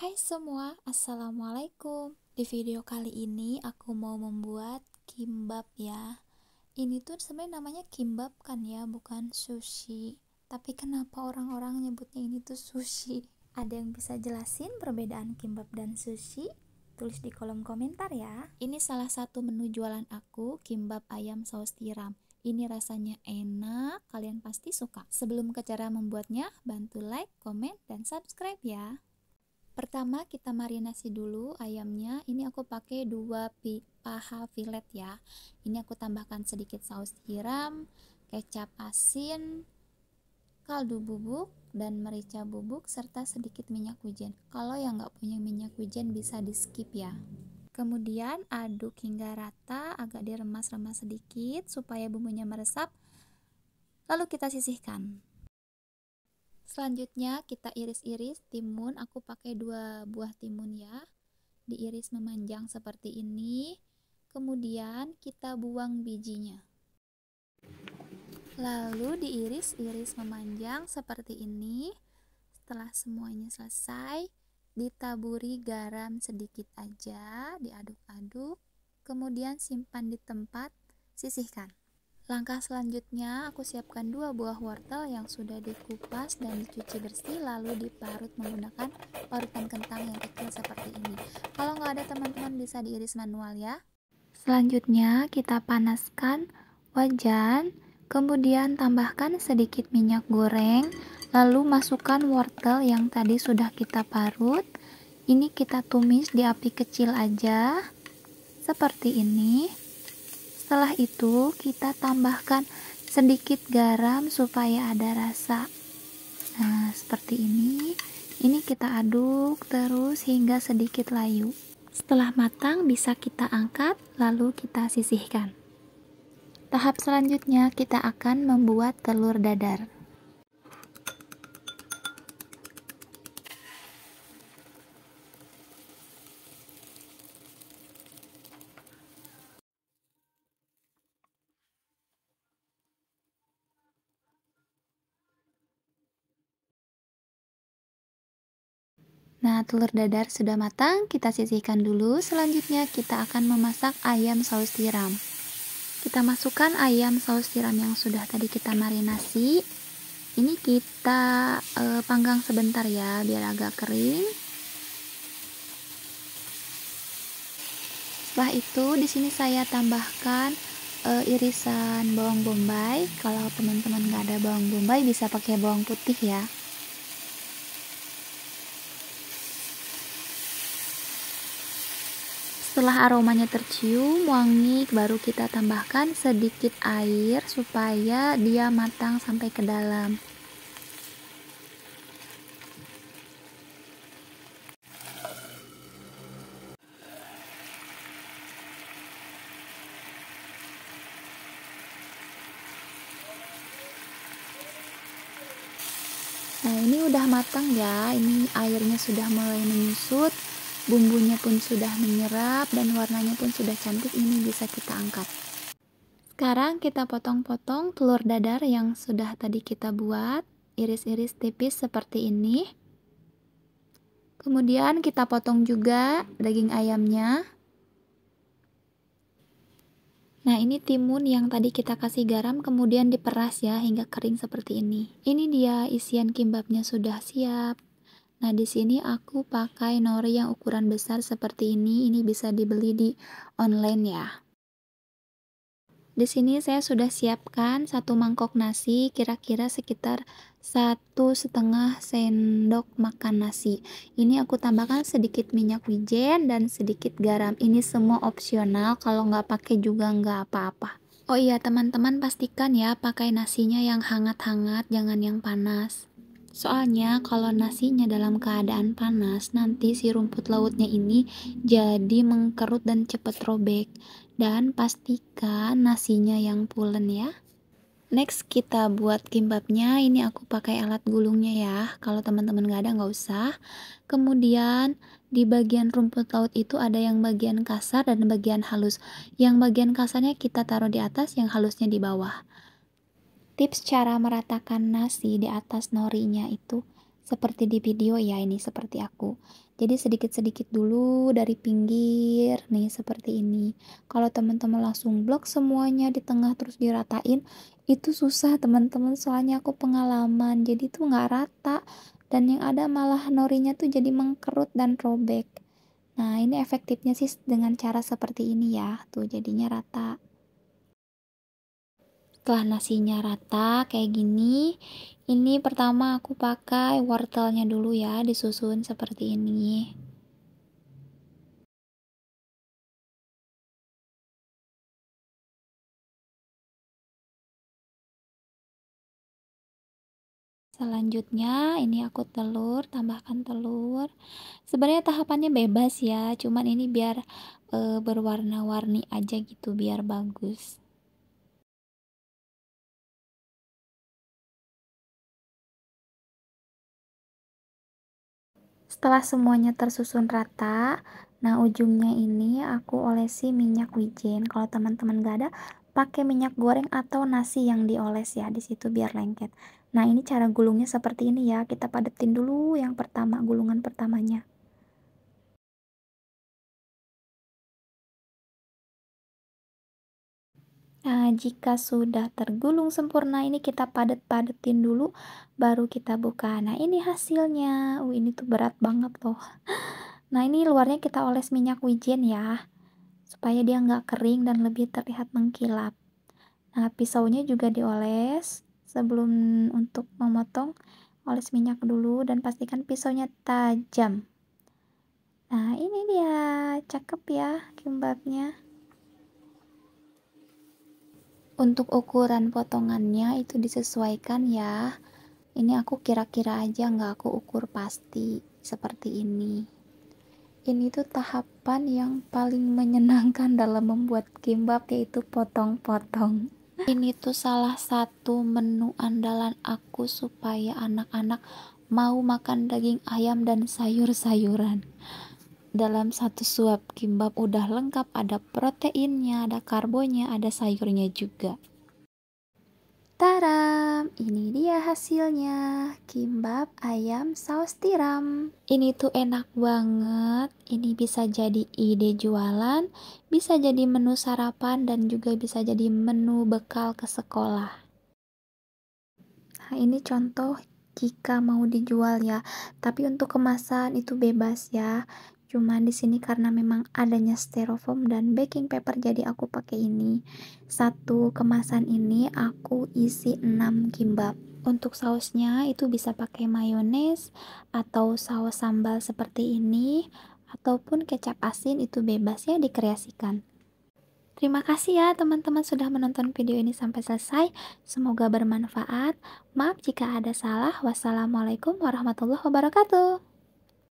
Hai semua, Assalamualaikum Di video kali ini aku mau membuat kimbab ya Ini tuh sebenarnya namanya kimbab kan ya, bukan sushi Tapi kenapa orang-orang nyebutnya ini tuh sushi? Ada yang bisa jelasin perbedaan kimbab dan sushi? Tulis di kolom komentar ya Ini salah satu menu jualan aku, kimbab ayam saus tiram ini rasanya enak, kalian pasti suka. Sebelum ke cara membuatnya, bantu like, comment, dan subscribe ya. Pertama kita marinasi dulu ayamnya. Ini aku pakai dua paha filet ya. Ini aku tambahkan sedikit saus tiram, kecap asin, kaldu bubuk dan merica bubuk serta sedikit minyak wijen. Kalau yang nggak punya minyak wijen bisa di skip ya. Kemudian aduk hingga rata, agak diremas-remas sedikit supaya bumbunya meresap. Lalu kita sisihkan. Selanjutnya kita iris-iris timun, aku pakai dua buah timun ya. Diiris memanjang seperti ini. Kemudian kita buang bijinya. Lalu diiris-iris memanjang seperti ini. Setelah semuanya selesai, ditaburi garam sedikit aja, diaduk-aduk, kemudian simpan di tempat, sisihkan. Langkah selanjutnya, aku siapkan dua buah wortel yang sudah dikupas dan dicuci bersih lalu diparut menggunakan parutan kentang yang kecil seperti ini. Kalau nggak ada teman-teman bisa diiris manual ya. Selanjutnya, kita panaskan wajan, kemudian tambahkan sedikit minyak goreng, lalu masukkan wortel yang tadi sudah kita parut. Ini kita tumis di api kecil aja, seperti ini. Setelah itu, kita tambahkan sedikit garam supaya ada rasa. Nah, seperti ini. Ini kita aduk terus hingga sedikit layu. Setelah matang, bisa kita angkat lalu kita sisihkan. Tahap selanjutnya, kita akan membuat telur dadar. Nah, telur dadar sudah matang, kita sisihkan dulu. Selanjutnya, kita akan memasak ayam saus tiram. Kita masukkan ayam saus tiram yang sudah tadi kita marinasi. Ini kita e, panggang sebentar ya, biar agak kering. Setelah itu, di sini saya tambahkan e, irisan bawang bombay. Kalau teman-teman nggak ada bawang bombay, bisa pakai bawang putih ya. Setelah aromanya tercium, wangi, baru kita tambahkan sedikit air supaya dia matang sampai ke dalam. Nah, ini udah matang ya. Ini airnya sudah mulai menyusut bumbunya pun sudah menyerap dan warnanya pun sudah cantik ini bisa kita angkat sekarang kita potong-potong telur dadar yang sudah tadi kita buat iris-iris tipis seperti ini kemudian kita potong juga daging ayamnya Nah ini timun yang tadi kita kasih garam kemudian diperas ya hingga kering seperti ini Ini dia isian kimbabnya sudah siap Nah, di sini aku pakai nori yang ukuran besar seperti ini. Ini bisa dibeli di online ya. Di sini saya sudah siapkan satu mangkok nasi, kira-kira sekitar satu setengah sendok makan nasi. Ini aku tambahkan sedikit minyak wijen dan sedikit garam. Ini semua opsional, kalau nggak pakai juga nggak apa-apa. Oh iya teman-teman pastikan ya pakai nasinya yang hangat-hangat jangan yang panas Soalnya kalau nasinya dalam keadaan panas, nanti si rumput lautnya ini jadi mengkerut dan cepat robek. Dan pastikan nasinya yang pulen ya. Next kita buat kimbabnya, ini aku pakai alat gulungnya ya. Kalau teman-teman nggak ada nggak usah. Kemudian di bagian rumput laut itu ada yang bagian kasar dan bagian halus. Yang bagian kasarnya kita taruh di atas, yang halusnya di bawah tips cara meratakan nasi di atas norinya itu seperti di video ya ini seperti aku jadi sedikit-sedikit dulu dari pinggir nih seperti ini kalau teman-teman langsung blok semuanya di tengah terus diratain itu susah teman-teman soalnya aku pengalaman jadi itu nggak rata dan yang ada malah norinya tuh jadi mengkerut dan robek nah ini efektifnya sih dengan cara seperti ini ya tuh jadinya rata setelah nasinya rata kayak gini, ini pertama aku pakai wortelnya dulu ya, disusun seperti ini. Selanjutnya ini aku telur, tambahkan telur. Sebenarnya tahapannya bebas ya, cuman ini biar e, berwarna-warni aja gitu biar bagus. Setelah semuanya tersusun rata, nah ujungnya ini aku olesi minyak wijen. Kalau teman-teman gak ada, pakai minyak goreng atau nasi yang dioles ya di situ biar lengket. Nah, ini cara gulungnya seperti ini ya. Kita padetin dulu yang pertama gulungan pertamanya. Nah, jika sudah tergulung sempurna, ini kita padat-padatin dulu, baru kita buka. Nah, ini hasilnya. Uh, ini tuh berat banget loh. Nah, ini luarnya kita oles minyak wijen ya, supaya dia nggak kering dan lebih terlihat mengkilap. Nah, pisaunya juga dioles sebelum untuk memotong, oles minyak dulu dan pastikan pisaunya tajam. Nah, ini dia, cakep ya kimbabnya untuk ukuran potongannya itu disesuaikan ya ini aku kira-kira aja nggak aku ukur pasti seperti ini ini tuh tahapan yang paling menyenangkan dalam membuat kimbab yaitu potong-potong ini tuh salah satu menu andalan aku supaya anak-anak mau makan daging ayam dan sayur-sayuran dalam satu suap kimbab udah lengkap ada proteinnya, ada karbonnya, ada sayurnya juga. Taram, ini dia hasilnya, kimbab ayam saus tiram. Ini tuh enak banget, ini bisa jadi ide jualan, bisa jadi menu sarapan, dan juga bisa jadi menu bekal ke sekolah. Nah, ini contoh jika mau dijual ya, tapi untuk kemasan itu bebas ya cuma di sini karena memang adanya styrofoam dan baking paper jadi aku pakai ini satu kemasan ini aku isi 6 kimbab untuk sausnya itu bisa pakai mayones atau saus sambal seperti ini ataupun kecap asin itu bebas ya dikreasikan Terima kasih ya teman-teman sudah menonton video ini sampai selesai. Semoga bermanfaat. Maaf jika ada salah. Wassalamualaikum warahmatullahi wabarakatuh.